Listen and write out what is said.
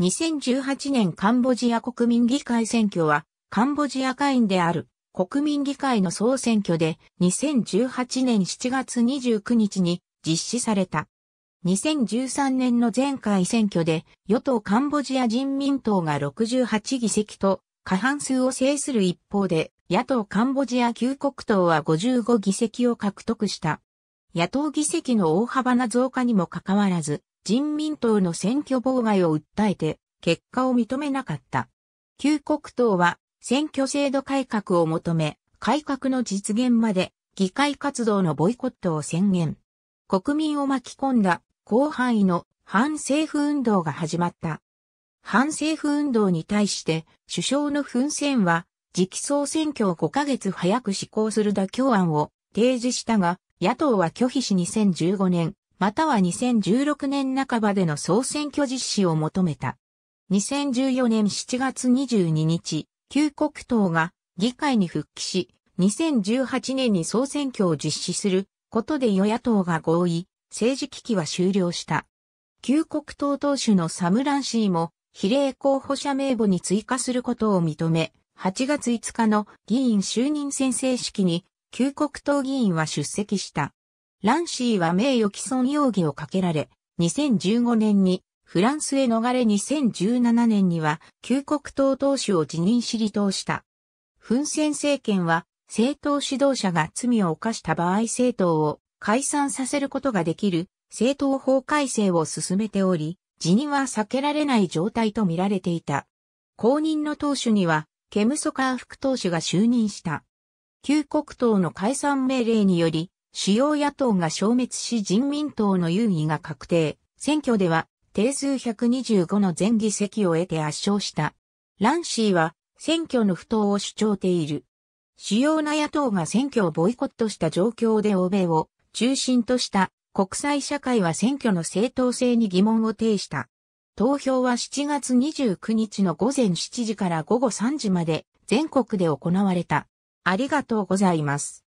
2018年カンボジア国民議会選挙は、カンボジア会員である国民議会の総選挙で2018年7月29日に実施された。2013年の前回選挙で与党カンボジア人民党が68議席と過半数を制する一方で野党カンボジア旧国党は55議席を獲得した。野党議席の大幅な増加にもかかわらず人民党の選挙妨害を訴えて結果を認めなかった。旧国党は選挙制度改革を求め、改革の実現まで議会活動のボイコットを宣言。国民を巻き込んだ広範囲の反政府運動が始まった。反政府運動に対して首相の奮戦は直送選挙を5ヶ月早く施行する妥協案を提示したが、野党は拒否し2015年または2016年半ばでの総選挙実施を求めた。2014年7月22日、旧国党が議会に復帰し、2018年に総選挙を実施することで与野党が合意、政治危機は終了した。旧国党党首のサムランシーも比例候補者名簿に追加することを認め、8月5日の議員就任宣誓式に旧国党議員は出席した。ランシーは名誉毀損容疑をかけられ、2015年にフランスへ逃れ2017年には、旧国党党首を辞任し離党した。フン・セン政権は、政党指導者が罪を犯した場合政党を解散させることができる政党法改正を進めており、辞任は避けられない状態と見られていた。公認の党首には、ケムソカー副党首が就任した。旧国党の解散命令により、主要野党が消滅し人民党の優位が確定。選挙では定数125の全議席を得て圧勝した。ランシーは選挙の不当を主張ている。主要な野党が選挙をボイコットした状況で欧米を中心とした国際社会は選挙の正当性に疑問を呈した。投票は7月29日の午前7時から午後3時まで全国で行われた。ありがとうございます。